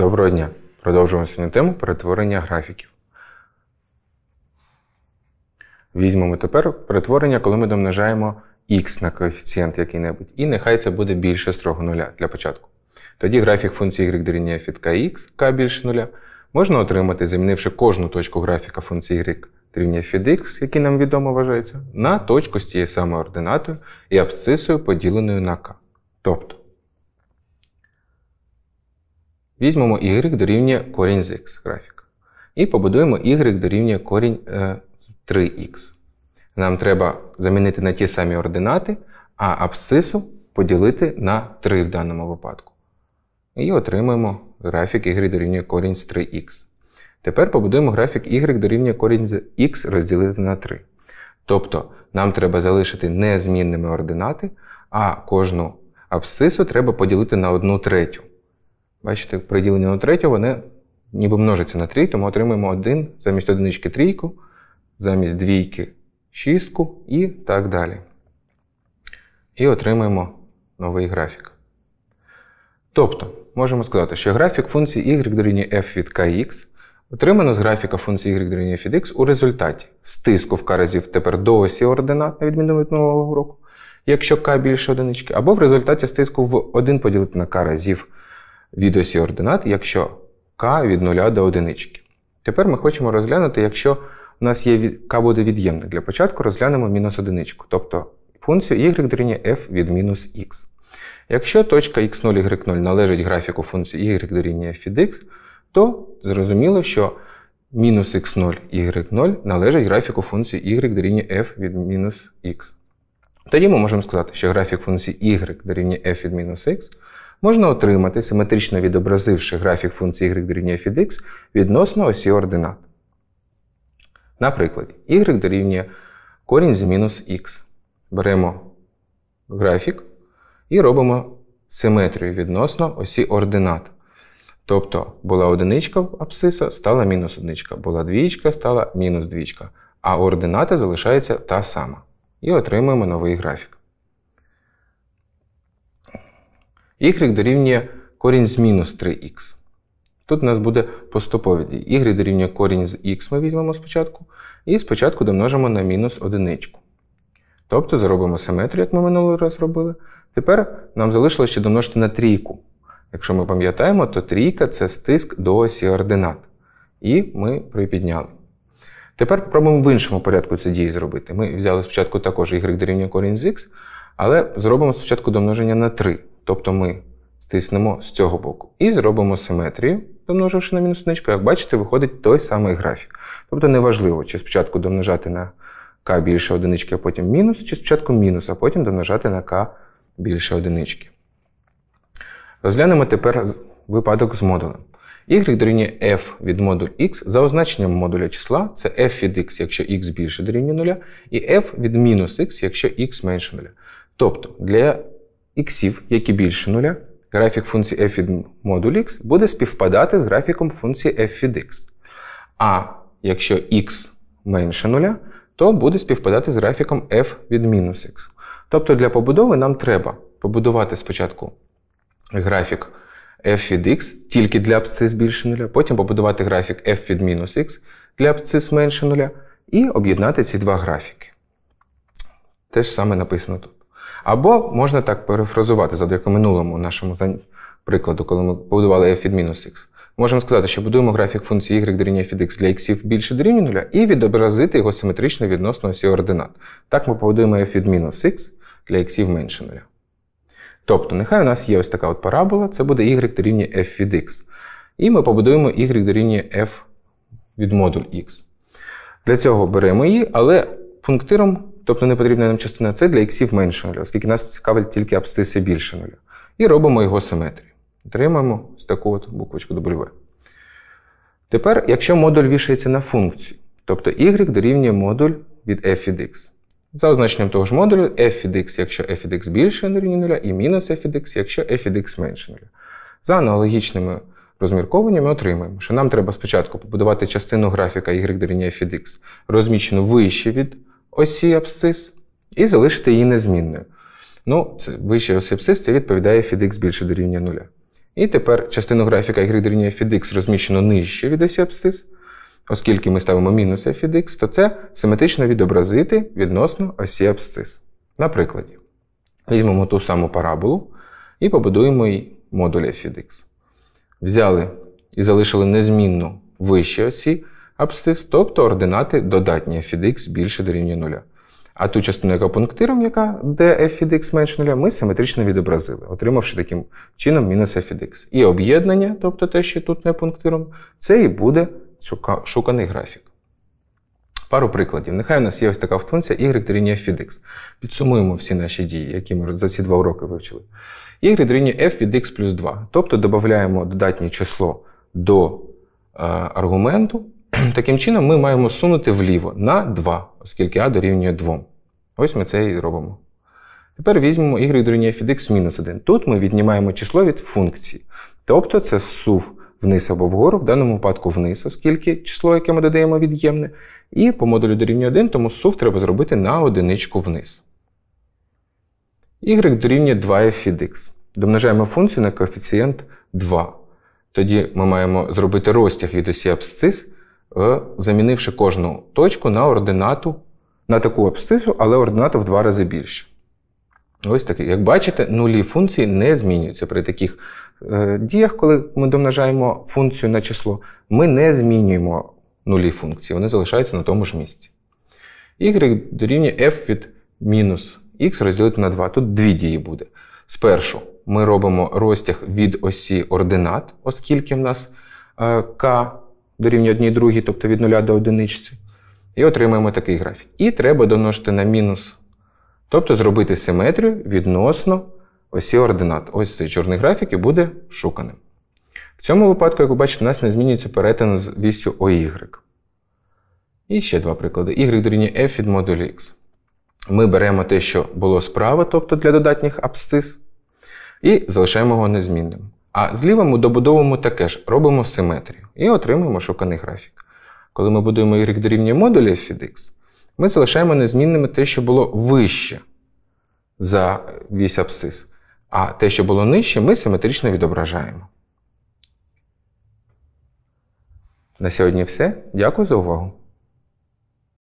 Доброго дня! Продовжуємо сьогодні тему перетворення графіків. Візьмемо тепер перетворення, коли ми домножаємо x на коефіцієнт який-небудь. І нехай це буде більше строго нуля для початку. Тоді графік функції y дорівнює від kx, k більше нуля, можна отримати, замінивши кожну точку графіка функції y дорівнює від x, який нам відомо вважається, на точку з тією самою ординатою і абсцисою поділеною на k. Тобто. Візьмемо y дорівнює корінь з x графік. І побудуємо y дорівнює корінь 3х. Е, нам треба замінити на ті самі ординати, а абсцису поділити на 3 в даному випадку. І отримаємо графік y дорівнює корінь з 3 x Тепер побудуємо графік y дорівнює корінь з x розділити на 3. Тобто нам треба залишити незмінними ординати, а кожну абсцису треба поділити на 1 третю. Бачите, приділення на третю, вони ніби множаться на 3, тому отримуємо 1 замість одинички трійку, замість двійки шістку і так далі. І отримуємо новий графік. Тобто, можемо сказати, що графік функції y дорівнює f від kx отримано з графіка функції y дорівнює f від x у результаті стиску в k разів тепер до осі ординат, на відміну від нового уроку, якщо k більше одинички, або в результаті стиску в 1 поділити на k разів Відосі ординат, якщо k від 0 до 1. Тепер ми хочемо розглянути, якщо у нас є k буде від'ємник. Для початку розглянемо мінус одиничку, тобто функцію y дорівнює f від мінус x. Якщо точка x0, y0 належить графіку функції y дорівнює f від x, то зрозуміло, що мінус x0 y0 належить графіку функції y дорівнює f від мінус x. Тоді ми можемо сказати, що графік функції y дорівнює f від мінус x можна отримати, симетрично відобразивши графік функції y дорівнює від x відносно осі ординат. Наприклад, y дорівнює корінь з мінус х. Беремо графік і робимо симетрію відносно осі ординат. Тобто була одиничка абсиса, стала мінус одиничка, була двічка, стала мінус двічка, а ордината залишається та сама. І отримуємо новий графік. y дорівнює корінь з мінус 3х. Тут у нас буде поступові дії. y дорівнює корінь з x ми візьмемо спочатку, і спочатку домножимо на мінус одиничку. Тобто зробимо симетрію, як ми минулий раз робили. Тепер нам залишилося ще домножити на трійку. Якщо ми пам'ятаємо, то трійка це стиск до осі ординат. І ми припідняли. Тепер спробуємо в іншому порядку ці дії зробити. Ми взяли спочатку також y дорівнює корінь з x, але зробимо спочатку домноження на 3. Тобто ми стиснемо з цього боку і зробимо симетрію, домноживши на мінус одиничку, як бачите, виходить той самий графік. Тобто неважливо, чи спочатку домножати на k більше одинички, а потім мінус, чи спочатку мінус, а потім домножати на k більше одинички. Розглянемо тепер випадок з модулем. Y дорівнює f від модуль x за означенням модуля числа це f від x, якщо x більше дорівнює 0, і f від мінус x, якщо x менше 0. Тобто для іксів, які більше нуля, графік функції f від модуль x буде співпадати з графіком функції f від x. А якщо x менше нуля, то буде співпадати з графіком f від мінус x. Тобто для побудови нам треба побудувати спочатку графік f від x тільки для абсцис більше нуля, потім побудувати графік f від мінус x для абсцис менше нуля, і об'єднати ці два графіки. Те ж саме написано тут. Або можна так перефразувати завдяки минулому нашому прикладу, коли ми побудували f від мінус x. Можемо сказати, що будуємо графік функції y дорівнює від x для x більше дорівнює 0 і відобразити його симетрично відносно осі ординат. Так ми побудуємо f від мінус x для x менше 0. Тобто, нехай у нас є ось така от парабола, це буде y дорівнює f від x. І ми побудуємо y дорівнює f від модуль x. Для цього беремо її, але пунктиром тобто не потрібна нам частина С для іксів менше нуля, оскільки нас цікавить тільки абсциси більше нуля. І робимо його симетрію. Отримаємо з таку от буквочку W. Тепер, якщо модуль вішається на функцію, тобто y дорівнює модуль від f від x. За означенням того ж модулю f від x, якщо f від x більше дорівнює 0, і мінус f від x, якщо f від x менше 0. За аналогічними розміркованнями отримаємо, що нам треба спочатку побудувати частину графіка y дорівнює f від x, розміщену вище від осі абсцис і залишити її незмінною. Ну, це вищий осі абсцис, це відповідає фідx більше до рівня нуля. І тепер частину графіка y дорівнює фідx розміщено нижче від осі абсцис. Оскільки ми ставимо мінус f то це симетрично відобразити відносно осі абсцис. На прикладі, візьмемо ту саму параболу і побудуємо її модуль f Взяли і залишили незмінну вищі осі, абсцис, тобто ординати додатні f від x більше дорівнює 0. А ту частину, яка пунктиром, яка де f від x менше 0, ми симетрично відобразили, отримавши таким чином мінус f від x. І об'єднання, тобто те, що тут не пунктиром, це і буде шуканий графік. Пару прикладів. Нехай у нас є ось така функція y дорівнює f від x. Підсумуємо всі наші дії, які ми за ці два уроки вивчили. y дорівнює f від x плюс 2. Тобто додаємо додатнє число до е, аргументу Таким чином, ми маємо сунути вліво на 2, оскільки А дорівнює 2. Ось ми це і робимо. Тепер візьмемо y дорівнює від мінус 1. Тут ми віднімаємо число від функції. Тобто це сув вниз або вгору, в даному випадку вниз, оскільки число, яке ми додаємо від'ємне. І по модулю дорівнює 1, тому сув треба зробити на одиничку вниз. y дорівнює 2f Домножаємо функцію на коефіцієнт 2. Тоді ми маємо зробити розтяг від осі абсцис Е, замінивши кожну точку на ординату, на таку абсцису, але ординату в два рази більше. Ось таке. Як бачите, нулі функції не змінюються. При таких е, діях, коли ми домножаємо функцію на число, ми не змінюємо нулі функції, вони залишаються на тому ж місці. Y дорівнює f від мінус x розділити на 2. Тут дві дії буде. Спершу ми робимо розтяг від осі ординат, оскільки в нас е, k дорівнює 1 другій, тобто від 0 до 1. І отримаємо такий графік. І треба домножити на мінус. Тобто зробити симетрію відносно осі ординат. Ось цей чорний графік і буде шуканим. В цьому випадку, як ви бачите, у нас не змінюється перетин з вісю OY. І ще два приклади. Y дорівнює F від модулю X. Ми беремо те, що було справа, тобто для додатніх абсцис, і залишаємо його незмінним. А зліва ми добудовуємо таке ж, робимо симетрію і отримуємо шуканий графік. Коли ми будуємо y дорівнює модулі FDX, ми залишаємо незмінними те, що було вище за вісь абсис. а те, що було нижче, ми симетрично відображаємо. На сьогодні все. Дякую за увагу!